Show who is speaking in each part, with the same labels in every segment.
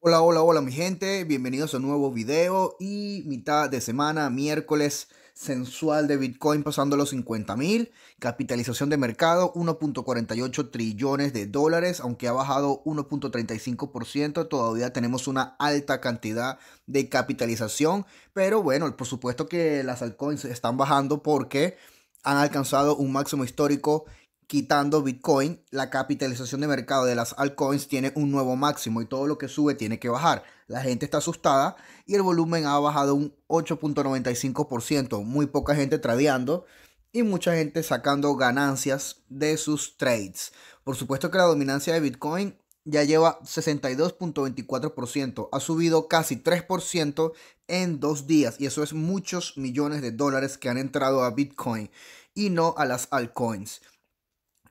Speaker 1: Hola, hola, hola mi gente, bienvenidos a un nuevo video y mitad de semana, miércoles sensual de Bitcoin pasando los 50 mil, capitalización de mercado 1.48 trillones de dólares, aunque ha bajado 1.35%, todavía tenemos una alta cantidad de capitalización, pero bueno, por supuesto que las altcoins están bajando porque han alcanzado un máximo histórico quitando Bitcoin, la capitalización de mercado de las altcoins tiene un nuevo máximo y todo lo que sube tiene que bajar. La gente está asustada y el volumen ha bajado un 8.95%, muy poca gente tradeando y mucha gente sacando ganancias de sus trades. Por supuesto que la dominancia de Bitcoin ya lleva 62.24%, ha subido casi 3% en dos días y eso es muchos millones de dólares que han entrado a Bitcoin y no a las altcoins.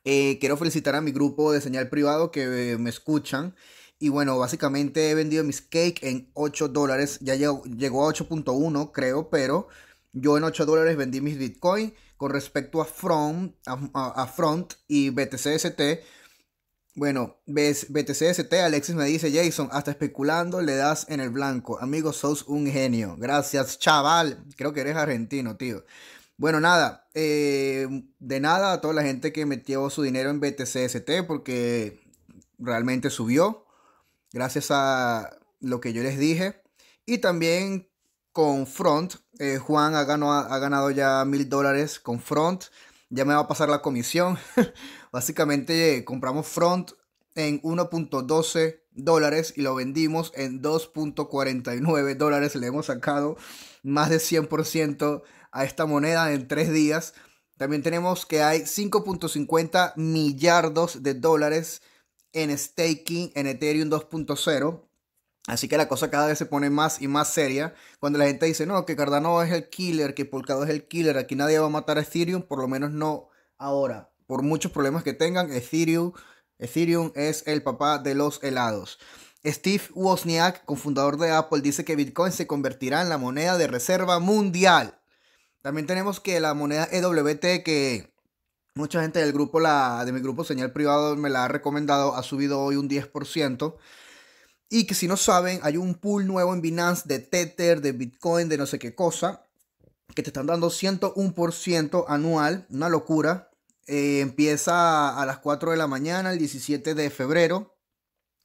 Speaker 1: Eh, quiero felicitar a mi grupo de señal privado que eh, me escuchan. Y bueno, básicamente he vendido mis cakes en 8 dólares. Ya llegó, a 8.1, creo, pero yo en 8 dólares vendí mis Bitcoin. Con respecto a Front, a, Front y BTCST, bueno, BTCST, Alexis me dice, Jason, hasta especulando le das en el blanco. Amigo, sos un genio. Gracias, chaval. Creo que eres argentino, tío. Bueno, nada, eh, de nada a toda la gente que metió su dinero en BTCST porque realmente subió gracias a lo que yo les dije. Y también con Front, eh, Juan ha ganado, ha ganado ya mil dólares con Front, ya me va a pasar la comisión. Básicamente compramos Front en 1.12 dólares y lo vendimos en 2.49 dólares, le hemos sacado más de 100% a esta moneda en tres días. También tenemos que hay 5.50 millardos de dólares en staking en Ethereum 2.0. Así que la cosa cada vez se pone más y más seria. Cuando la gente dice, no, que Cardano es el killer, que Polkadot es el killer, aquí nadie va a matar a Ethereum, por lo menos no ahora. Por muchos problemas que tengan, Ethereum, Ethereum es el papá de los helados. Steve Wozniak, cofundador de Apple, dice que Bitcoin se convertirá en la moneda de reserva mundial. También tenemos que la moneda EWT que mucha gente del grupo, la, de mi grupo Señal Privado me la ha recomendado, ha subido hoy un 10%. Y que si no saben, hay un pool nuevo en Binance de Tether, de Bitcoin, de no sé qué cosa, que te están dando 101% anual, una locura. Eh, empieza a las 4 de la mañana, el 17 de febrero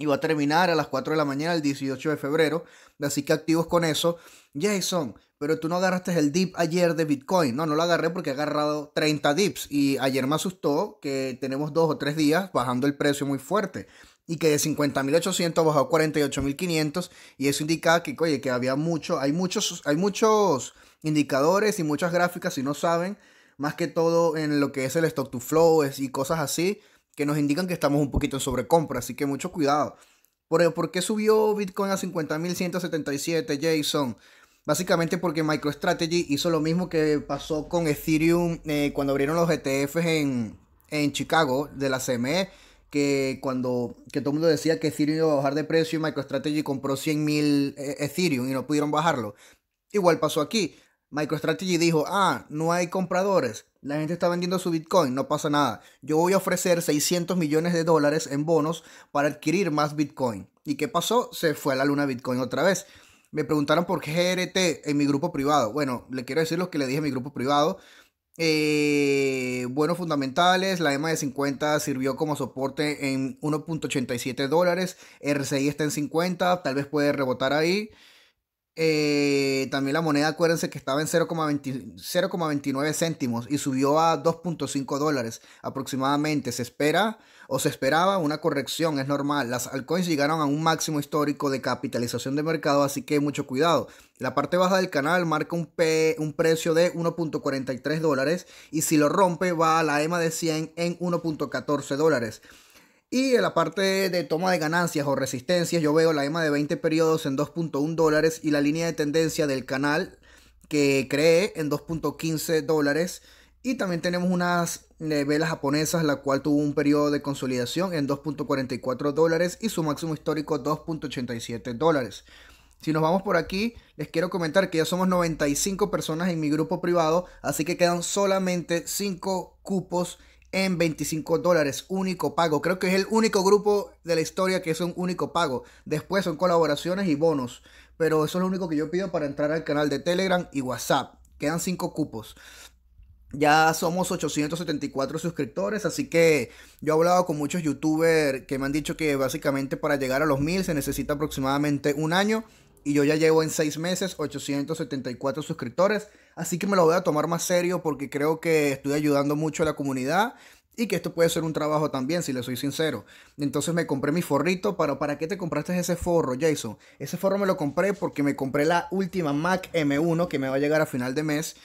Speaker 1: y va a terminar a las 4 de la mañana el 18 de febrero. Así que activos con eso. Jason, pero tú no agarraste el dip ayer de Bitcoin. No, no lo agarré porque he agarrado 30 dips. Y ayer me asustó que tenemos dos o tres días bajando el precio muy fuerte. Y que de 50.800 bajó a 48.500. Y eso indica que, que había mucho, hay muchos, hay muchos indicadores y muchas gráficas, si no saben, más que todo en lo que es el stock to flow y cosas así que nos indican que estamos un poquito en sobrecompra, así que mucho cuidado. ¿Por, ¿por qué subió Bitcoin a 50.177, Jason? Básicamente porque MicroStrategy hizo lo mismo que pasó con Ethereum eh, cuando abrieron los ETFs en, Chicago de la CME, que cuando todo el mundo decía que Ethereum iba a bajar de precio y MicroStrategy compró 100.000 eh, Ethereum y no pudieron bajarlo. Igual pasó aquí. MicroStrategy dijo, ah, no hay compradores, la gente está vendiendo su Bitcoin, no pasa nada. Yo voy a ofrecer 600 millones de dólares en bonos para adquirir más Bitcoin. ¿Y qué pasó? Se fue a la luna Bitcoin otra vez. Me preguntaron por GRT en mi grupo privado. Bueno, le quiero decir lo que le dije a mi grupo privado. Bueno, eh, buenos fundamentales, la EMA de 50 sirvió como soporte en 1.87 dólares, RCI está en 50, tal vez puede rebotar ahí. Eh, también la moneda, acuérdense que estaba en 0,29 céntimos y subió a 2.5 dólares aproximadamente. Se espera o se esperaba una corrección, es normal. Las altcoins llegaron a un máximo histórico de capitalización de mercado, así que mucho cuidado. La parte baja del canal marca un, P, un precio de 1.43 dólares y si lo rompe va a la EMA de 100 en 1.14 dólares. Y en la parte de toma de ganancias o resistencias, yo veo la EMA de 20 periodos en 2.1 dólares y la línea de tendencia del canal que cree en 2.15 dólares. Y también tenemos unas eh, velas japonesas, la cual tuvo un periodo de consolidación en 2.44 dólares y su máximo histórico 2.87 dólares. Si nos vamos por aquí, les quiero comentar que ya somos 95 personas en mi grupo privado, así que quedan solamente 5 cupos en 25 dólares, único pago. Creo que es el único grupo de la historia que es un único pago. Después son colaboraciones y bonos. Pero eso es lo único que yo pido para entrar al canal de Telegram y WhatsApp. Quedan 5 cupos. Ya somos 874 suscriptores, así que yo he hablado con muchos youtubers que me han dicho que básicamente para llegar a los 1000 se necesita aproximadamente un año y yo ya llevo en seis meses 874 suscriptores, así que me lo voy a tomar más serio porque creo que estoy ayudando mucho a la comunidad y que esto puede ser un trabajo también, si le soy sincero. Entonces me compré mi forrito, pero ¿para qué te compraste ese forro, Jason? Ese forro me lo compré porque me compré la última Mac M1 que me va a llegar a final de mes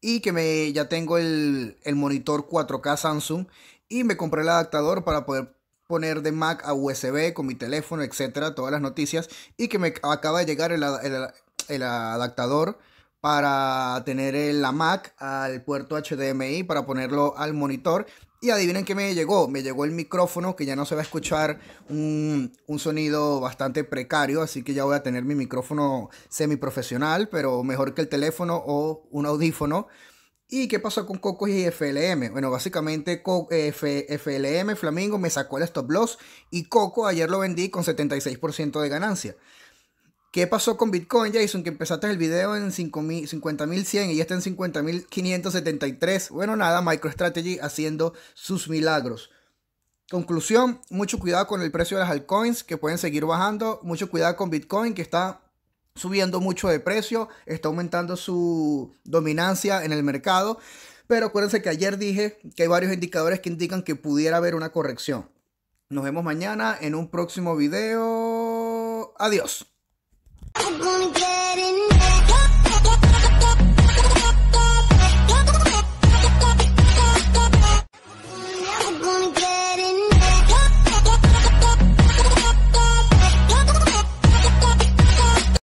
Speaker 1: y que me, ya tengo el, el monitor 4K Samsung y me compré el adaptador para poder poner de Mac a USB con mi teléfono, etcétera, todas las noticias. Y que me acaba de llegar el, adaptador para tener la Mac al puerto HDMI para ponerlo al monitor. Y adivinen qué me llegó. Me llegó el micrófono que ya no se va a escuchar un, un sonido bastante precario. Así que ya voy a tener mi micrófono semiprofesional, pero mejor que el teléfono o un audífono. ¿Y qué pasó con Coco y FLM? Bueno, básicamente eh, FLM Flamingo me sacó el stop loss y Coco ayer lo vendí con 76% de ganancia. ¿Qué pasó con Bitcoin, Jason? Que empezaste el video en 50.100 y ya está en 50.573. Bueno, nada, MicroStrategy haciendo sus milagros. Conclusión, mucho cuidado con el precio de las altcoins que pueden seguir bajando. Mucho cuidado con Bitcoin que está subiendo mucho de precio, está aumentando su dominancia en el mercado. Pero acuérdense que ayer dije que hay varios indicadores que indican que pudiera haber una corrección. Nos vemos mañana en un próximo video. Adiós.